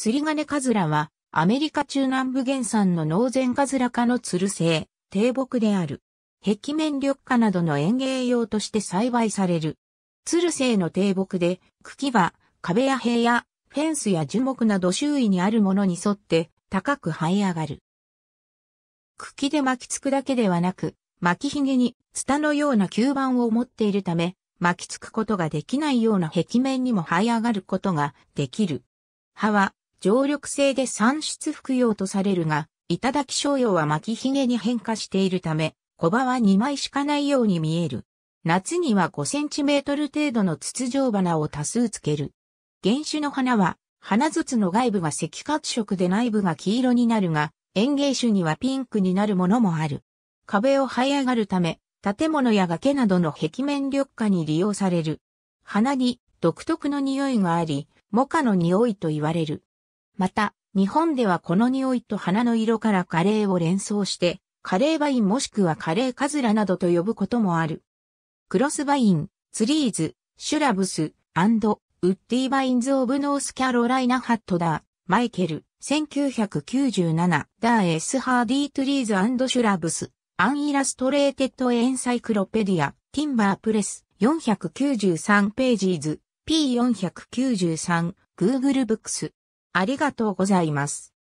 釣り金カズラは、アメリカ中南部原産のノーゼンカズラ科のツル低木である。壁面緑化などの園芸用として栽培される。ツルの低木で、茎は壁や塀やフェンスや樹木など周囲にあるものに沿って高く生え上がる。茎で巻きつくだけではなく、巻きひげにツタのような吸盤を持っているため、巻きつくことができないような壁面にも生え上がることができる。葉は常緑性で産出服用とされるが、頂商用は巻きひげに変化しているため、小葉は2枚しかないように見える。夏には5センチメートル程度の筒状花を多数つける。原種の花は、花筒の外部が赤褐色で内部が黄色になるが、園芸種にはピンクになるものもある。壁を這い上がるため、建物や崖などの壁面緑化に利用される。花に独特の匂いがあり、モカの匂いと言われる。また、日本ではこの匂いと花の色からカレーを連想して、カレーバインもしくはカレーカズラなどと呼ぶこともある。クロスバイン、ツリーズ、シュラブス、アンド、ウッディバインズ・オブ・ノース・キャロライナ・ハットダー、マイケル、1997、ダー・エス・ハーディトゥリーズ・アンド・シュラブス、アン・イラストレーテッド・エンサイクロペディア、ティンバー・プレス、493ページーズ、P493、Google ブックス、ありがとうございます。